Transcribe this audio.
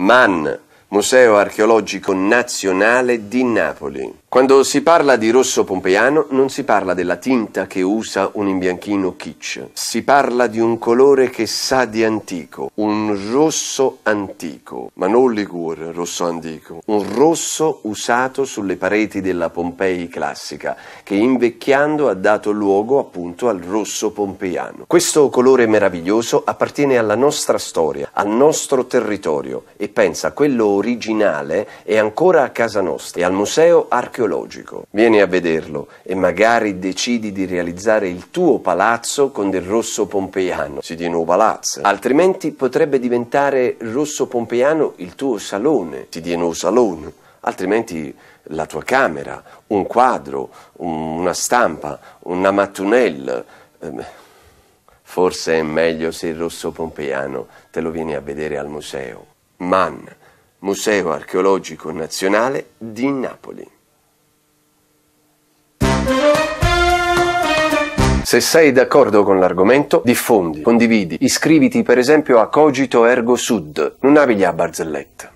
MAN, Museo Archeologico Nazionale di Napoli. Quando si parla di rosso pompeiano non si parla della tinta che usa un imbianchino kitsch, si parla di un colore che sa di antico, un rosso antico, ma non liquore rosso antico, un rosso usato sulle pareti della Pompei classica, che invecchiando ha dato luogo appunto al rosso pompeiano. Questo colore meraviglioso appartiene alla nostra storia, al nostro territorio e pensa quello originale è ancora a casa nostra e al museo archeologico archeologico. Vieni a vederlo e magari decidi di realizzare il tuo palazzo con del rosso pompeiano. Si di nuovo palazzo. Altrimenti potrebbe diventare rosso pompeiano il tuo salone. Si di nuovo salone. Altrimenti la tua camera, un quadro, una stampa, una mattunelle. Ehm, forse è meglio se il rosso pompeiano te lo vieni a vedere al museo. Man, Museo Archeologico Nazionale di Napoli. Se sei d'accordo con l'argomento, diffondi, condividi, iscriviti per esempio a Cogito Ergo Sud, non avi a barzellette.